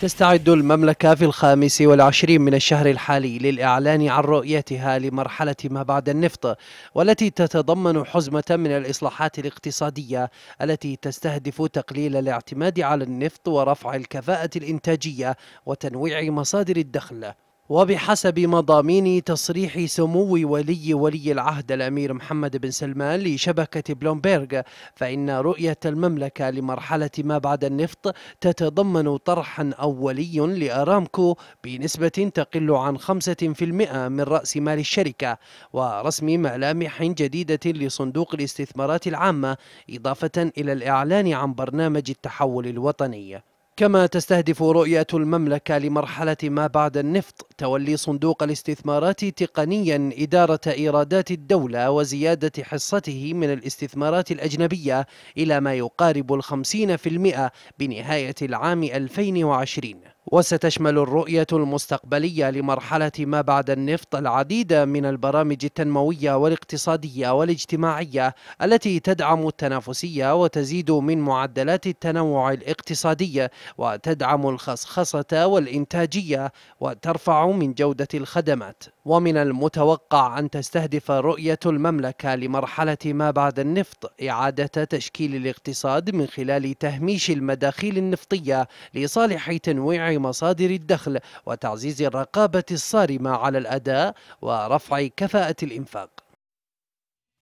تستعد المملكة في الخامس والعشرين من الشهر الحالي للإعلان عن رؤيتها لمرحلة ما بعد النفط والتي تتضمن حزمة من الإصلاحات الاقتصادية التي تستهدف تقليل الاعتماد على النفط ورفع الكفاءة الإنتاجية وتنويع مصادر الدخل وبحسب مضامين تصريح سمو ولي ولي العهد الأمير محمد بن سلمان لشبكة بلومبيرغ فإن رؤية المملكة لمرحلة ما بعد النفط تتضمن طرحا أولي لأرامكو بنسبة تقل عن 5% من رأس مال الشركة ورسم ملامح جديدة لصندوق الاستثمارات العامة إضافة إلى الإعلان عن برنامج التحول الوطني كما تستهدف رؤية المملكة لمرحلة ما بعد النفط تولي صندوق الاستثمارات تقنيا إدارة إيرادات الدولة وزيادة حصته من الاستثمارات الأجنبية إلى ما يقارب الخمسين في المئة بنهاية العام 2020 وستشمل الرؤية المستقبلية لمرحلة ما بعد النفط العديد من البرامج التنموية والاقتصادية والاجتماعية التي تدعم التنافسية وتزيد من معدلات التنوع الاقتصادي وتدعم الخصخصة والإنتاجية وترفع من جودة الخدمات ومن المتوقع أن تستهدف رؤية المملكة لمرحلة ما بعد النفط إعادة تشكيل الاقتصاد من خلال تهميش المداخيل النفطية لصالح تنويع مصادر الدخل وتعزيز الرقابة الصارمة على الأداء ورفع كفاءة الإنفاق